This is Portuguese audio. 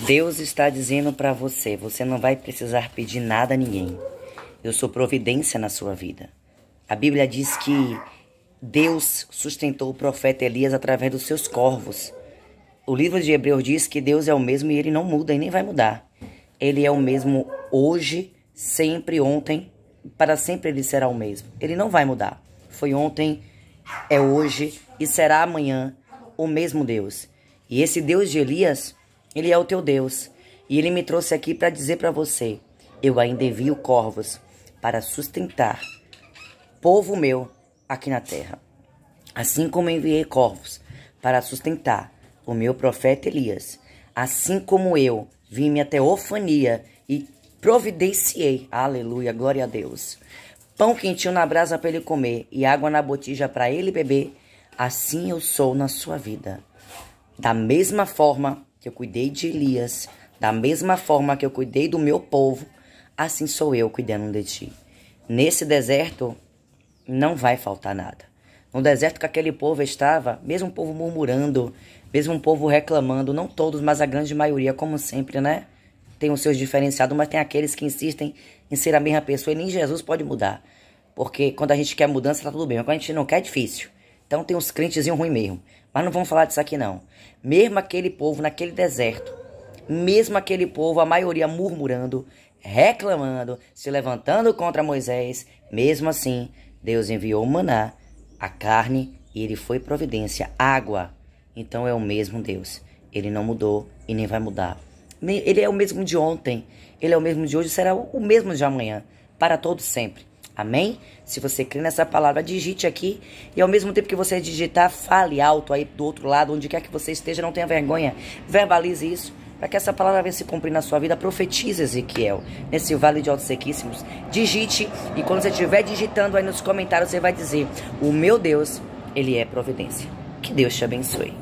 Deus está dizendo para você: você não vai precisar pedir nada a ninguém. Eu sou providência na sua vida. A Bíblia diz que Deus sustentou o profeta Elias através dos seus corvos. O livro de Hebreus diz que Deus é o mesmo e ele não muda e nem vai mudar. Ele é o mesmo hoje, sempre, ontem, para sempre ele será o mesmo. Ele não vai mudar. Foi ontem, é hoje e será amanhã o mesmo Deus. E esse Deus de Elias ele é o teu Deus. E ele me trouxe aqui para dizer para você: eu ainda envio corvos para sustentar povo meu aqui na terra. Assim como enviei corvos para sustentar o meu profeta Elias, assim como eu vim até Ofania e providenciei, aleluia, glória a Deus, pão quentinho na brasa para ele comer e água na botija para ele beber, assim eu sou na sua vida. Da mesma forma, que eu cuidei de Elias, da mesma forma que eu cuidei do meu povo, assim sou eu cuidando de ti. Nesse deserto não vai faltar nada. No deserto que aquele povo estava, mesmo o povo murmurando, mesmo o povo reclamando, não todos, mas a grande maioria, como sempre, né? Tem os seus diferenciados, mas tem aqueles que insistem em ser a mesma pessoa e nem Jesus pode mudar. Porque quando a gente quer mudança, tá tudo bem, mas quando a gente não quer, é difícil. Então tem uns crentezinhos ruins mesmo. Mas não vamos falar disso aqui não. Mesmo aquele povo naquele deserto, mesmo aquele povo, a maioria murmurando, reclamando, se levantando contra Moisés, mesmo assim, Deus enviou o maná, a carne, e ele foi providência, água. Então é o mesmo Deus. Ele não mudou e nem vai mudar. Ele é o mesmo de ontem, ele é o mesmo de hoje, será o mesmo de amanhã, para todos sempre. Amém? Se você crê nessa palavra, digite aqui e ao mesmo tempo que você digitar, fale alto aí do outro lado, onde quer que você esteja, não tenha vergonha. Verbalize isso para que essa palavra venha se cumprir na sua vida. Profetize Ezequiel nesse vale de altos sequíssimos. Digite e quando você estiver digitando aí nos comentários, você vai dizer: O meu Deus, ele é providência. Que Deus te abençoe.